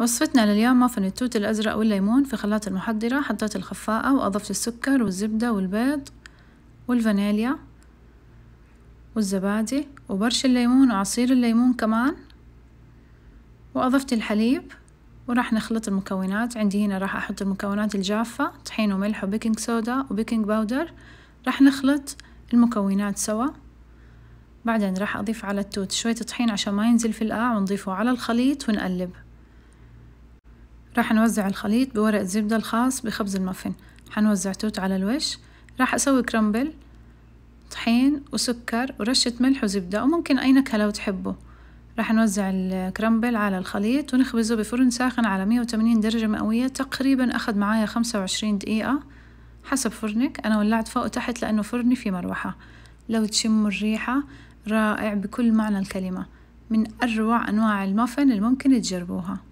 وصفتنا لليوم وافن التوت الأزرق والليمون في خلاط المحضرة حطيت الخفاءة وأضفت السكر والزبدة والبيض والفانيليا والزبادي وبرش الليمون وعصير الليمون كمان وأضفت الحليب وراح نخلط المكونات عندي هنا راح أحط المكونات الجافة طحين وملح وبيكنج سودا وبيكنج باودر راح نخلط المكونات سوا بعدين راح أضيف على التوت شوية طحين عشان ما ينزل في القاع ونضيفه على الخليط ونقلب راح نوزع الخليط بورق الزبدة الخاص بخبز المافن حنوزع توت على الوش راح أسوي كرامبل طحين وسكر ورشة ملح وزبدة وممكن أي نكهة لو تحبوا راح نوزع الكرامبل على الخليط ونخبزه بفرن ساخن على 180 درجة مئوية تقريبا أخذ معايا 25 دقيقة حسب فرنك أنا ولعت فوق وتحت لأنه فرني في مروحة لو تشموا الريحة رائع بكل معنى الكلمة من أروع أنواع المافن الممكن تجربوها